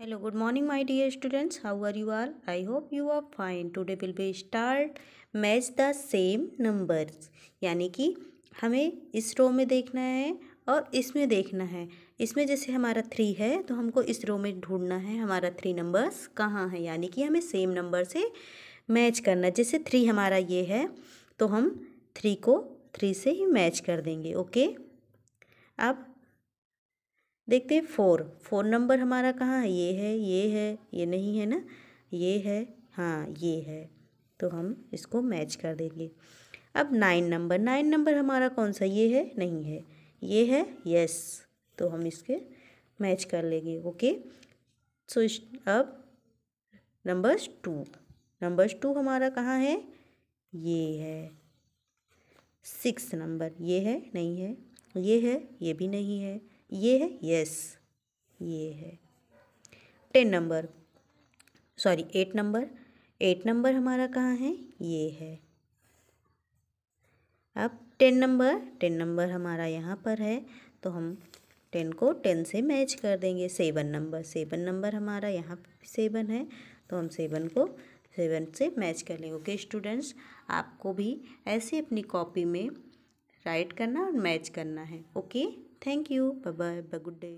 Hello good morning my dear students how are you are I hope you are fine today will be start match the same numbers यानी कि हमें इस रो में देखना है और इसमें देखना है इसमें जैसे हमारा थ्री है तो हमको इस रो में ढूंढना है हमारा थ्री नंबर्स कहाँ है यानी कि हमें सेम नंबर से मैच करना जैसे थ्री हमारा ये है तो हम थ्री को थ्री से ही मैच कर देंगे ओके अब देखते हैं फोर फोर नंबर हमारा कहाँ है ये है ये है ये नहीं है ना ये है हाँ ये है तो हम इसको मैच कर देंगे अब नाइन नंबर नाइन नंबर हमारा कौन सा ये है नहीं है ये है यस तो हम इसके मैच कर लेंगे ओके सो अब नंबर्स टू नंबर्स टू हमारा कहाँ है ये है सिक्स नंबर ये है नहीं है ये है ये भी नहीं है ये है यस ये है ten number sorry eight number eight number हमारा कहाँ है ये है अब टेन नंबर टेन नंबर हमारा यहाँ पर है तो हम टेन को टेन से मैच कर देंगे सेवन नंबर सेवन नंबर हमारा यहाँ सेवन है तो हम सेवन को सेवन से मैच कर लेंगे ओके स्टूडेंट्स आपको भी ऐसे अपनी कॉपी में राइट करना और मैच करना है okay Thank you. Bye bye. Bye. Good day.